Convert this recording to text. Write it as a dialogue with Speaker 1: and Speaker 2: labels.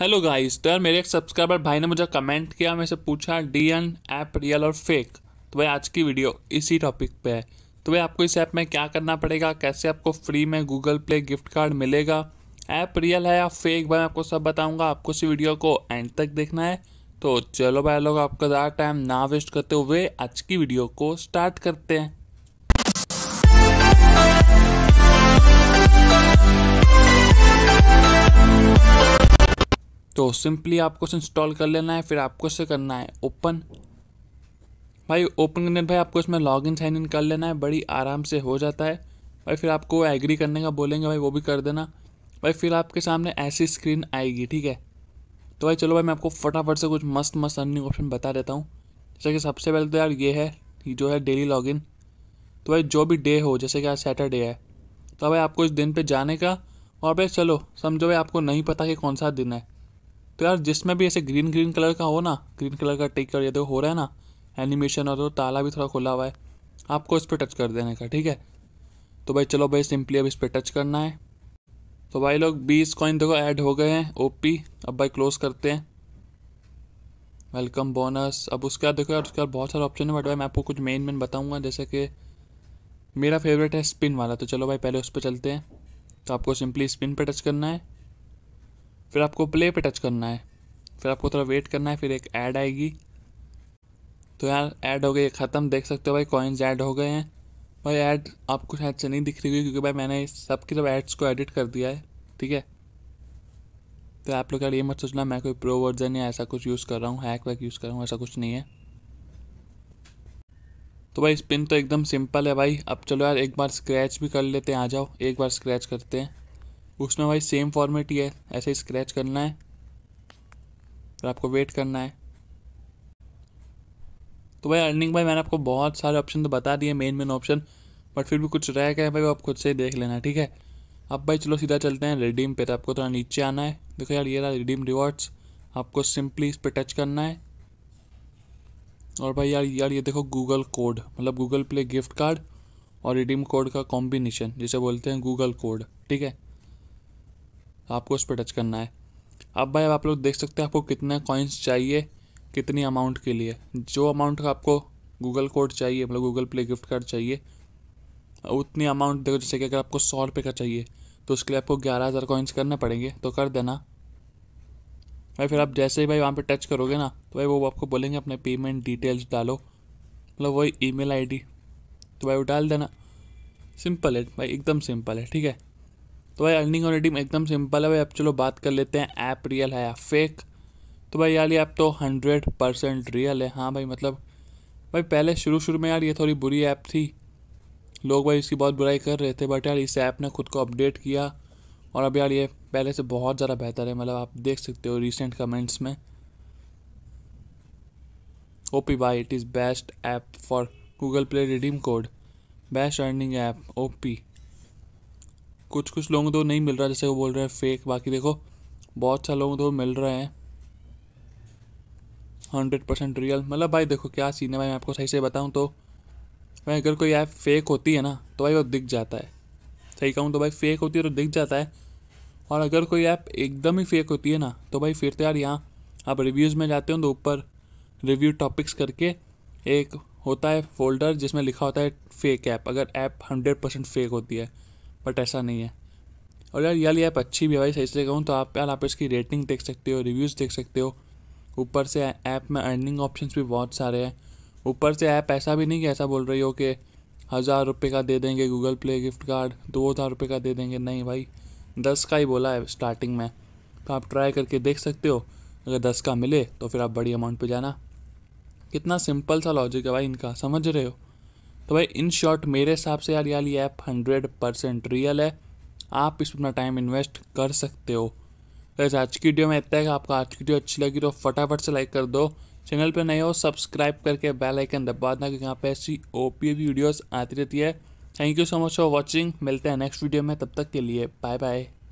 Speaker 1: hello guys तो यार मेरे एक सब्सक्राइबर भाई ने मुझे कमेंट किया मैं से पूछा डी एन ऐप रियल और फेक तो भाई आज की वीडियो इसी टॉपिक पे है तो भाई आपको इस ऐप में क्या करना पड़ेगा कैसे आपको फ्री में गूगल प्ले गिफ्ट कार्ड मिलेगा ऐप रियल है या फेक भाई मैं आपको सब बताऊंगा आपको इसी वीडियो को एंड तक देखना है तो चलो भाई लोग आपका ज़्यादा टाइम ना वेस्ट करते हुए आज की वीडियो को स्टार्ट करते हैं तो सिंपली आपको इसे इंस्टॉल कर लेना है फिर आपको इसे करना है ओपन भाई ओपन करने भाई आपको इसमें लॉग इन साइन इन कर लेना है बड़ी आराम से हो जाता है भाई फिर आपको एग्री करने का बोलेंगे भाई वो भी कर देना भाई फिर आपके सामने ऐसी स्क्रीन आएगी ठीक है तो भाई चलो भाई मैं आपको फटाफट से कुछ मस्त मस्त अर्निंग ऑप्शन बता देता हूँ जैसे कि सबसे पहले तो यार ये है जो है डेली लॉगिन तो भाई जो भी डे हो जैसे कि आज सैटरडे है तो भाई आपको इस दिन पे जाने का और भाई चलो समझो भाई आपको नहीं पता कि कौन सा दिन है तो यार जिसमें भी ऐसे ग्रीन ग्रीन कलर का हो ना ग्रीन कलर का टिक कर ये तो हो रहा है ना एनिमेशन और तो ताला भी थोड़ा खुला हुआ है आपको इस पर टच कर देने का ठीक है तो भाई चलो भाई सिंपली अब इस पर टच करना है तो भाई लोग बीस कॉइन देखो ऐड हो गए हैं ओपी अब भाई क्लोज करते हैं वेलकम बोनस अब उसके बाद देखो यार उसके बाद बहुत सारे ऑप्शन है बट भाई मैं आपको कुछ मेन मेन बताऊंगा जैसे कि मेरा फेवरेट है स्पिन वाला तो चलो भाई पहले उस पर चलते हैं तो आपको सिंपली स्पिन पर टच करना है फिर आपको प्ले पे टच करना है फिर आपको थोड़ा वेट करना है फिर एक ऐड आएगी तो यार ऐड हो गई ख़त्म देख सकते हो भाई कॉइन्स ऐड हो गए हैं भाई ऐड आपको शायद से नहीं दिख रही होगी क्योंकि भाई मैंने सब की सब ऐड्स को एडिट कर दिया है ठीक है तो आप लोग यार ये मत सोचना मैं कोई प्रो वर्जन या ऐसा कुछ यूज़ कर रहा हूँ हैक वैक यूज़ कर रहा हूँ ऐसा कुछ नहीं है तो भाई स्पिन तो एकदम सिंपल है भाई अब चलो यार एक बार स्क्रैच भी कर लेते हैं आ जाओ एक बार स्क्रैच करते हैं उसमें भाई सेम फॉर्मेट ही है ऐसे ही स्क्रैच करना है फिर आपको वेट करना है तो भाई अर्निंग भाई मैंने आपको बहुत सारे ऑप्शन तो बता दिए मेन मेन ऑप्शन बट फिर भी कुछ रह गया भाई वो आप खुद से ही देख लेना ठीक है अब भाई चलो सीधा चलते हैं रिडीम पे तो आपको थोड़ा नीचे आना है देखो यार ये रहा रिडीम रिवॉर्ड्स आपको सिंपली इस पर टच करना है और भाई यार यार ये देखो गूगल कोड मतलब गूगल प्ले गिफ्ट कार्ड और रिडीम कोड का कॉम्बिनेशन जिसे बोलते हैं गूगल कोड ठीक है आपको उस पर टच करना है अब भाई अब आप लोग देख सकते हैं आपको कितने कॉइन्स चाहिए कितनी अमाउंट के लिए जो अमाउंट का आपको गूगल कोड चाहिए मतलब गूगल प्ले गिफ्ट कार्ड चाहिए उतनी अमाउंट देखो जैसे कि अगर आपको सौ रुपये का चाहिए तो उसके लिए आपको ग्यारह हज़ार कॉइन्स करने पड़ेंगे तो कर देना भाई फिर आप जैसे ही भाई वहाँ पे टच करोगे ना तो भाई वो आपको बोलेंगे अपने पेमेंट डिटेल्स डालो मतलब वही ई मेल तो भाई वो डाल देना सिंपल है भाई एकदम सिंपल है ठीक है तो भाई अर्निंग और रिडीम एकदम सिंपल है भाई अब चलो बात कर लेते हैं ऐप रियल है या फेक तो भाई यार ये ऐप तो हंड्रेड परसेंट रियल है हाँ भाई मतलब भाई पहले शुरू शुरू में यार ये थोड़ी बुरी ऐप थी लोग भाई इसकी बहुत बुराई कर रहे थे बट यार इस ऐप ने खुद को अपडेट किया और अब यार ये पहले से बहुत ज़्यादा बेहतर है मतलब आप देख सकते हो रिसेंट कमेंट्स में O P by it is best app for Google Play redeem code best earning app O P कुछ कुछ लोगों को तो नहीं मिल रहा जैसे वो बोल रहे हैं फेक बाकी देखो बहुत सारे लोगों को तो मिल रहे हैं हंड्रेड परसेंट रियल मतलब भाई देखो क्या सीन है भाई मैं आपको सही से बताऊँ तो भाई अगर कोई ऐप फेक होती है ना तो भाई वो दिख जाता है सही कहूँ तो भाई फेक होती है तो दिख जाता है और अगर कोई ऐप एकदम ही फेक होती है ना तो भाई फिर तो यार यहाँ आप रिव्यूज़ में जाते हो तो ऊपर रिव्यू टॉपिक्स करके एक होता है फोल्डर जिसमें लिखा होता है फेक ऐप अगर ऐप हंड्रेड परसेंट फेक होती है बट ऐसा नहीं है और यार ये ऐप अच्छी भी है भाई सही से कहूँ तो आप यार आप इसकी रेटिंग देख सकते हो रिव्यूज़ देख सकते हो ऊपर से ऐप में अर्निंग ऑप्शन भी बहुत सारे हैं ऊपर से ऐप ऐसा भी नहीं कि ऐसा बोल रही हो कि हज़ार रुपये का दे देंगे गूगल प्ले गिफ्ट कार्ड दो हज़ार रुपये का दे देंगे नहीं भाई दस का ही बोला है स्टार्टिंग में तो आप ट्राई करके देख सकते हो अगर दस का मिले तो फिर आप बड़ी अमाउंट पे जाना कितना सिंपल सा लॉजिक है भाई इनका समझ रहे हो तो भाई इन शॉर्ट मेरे हिसाब से यार यार ये ऐप हंड्रेड परसेंट रियल है आप इस पर अपना टाइम इन्वेस्ट कर सकते हो वैसे आज की वीडियो में इतना है आपको आज की वीडियो अच्छी लगी तो फटाफट से लाइक कर दो चैनल पर नए हो सब्सक्राइब करके बेल आइकन दबा देना क्योंकि यहाँ पे ऐसी ओ पी वीडियोज़ आती रहती है thank you so much for watching मिलते हैं नेक्स्ट वीडियो में तब तक के लिए बाय बाय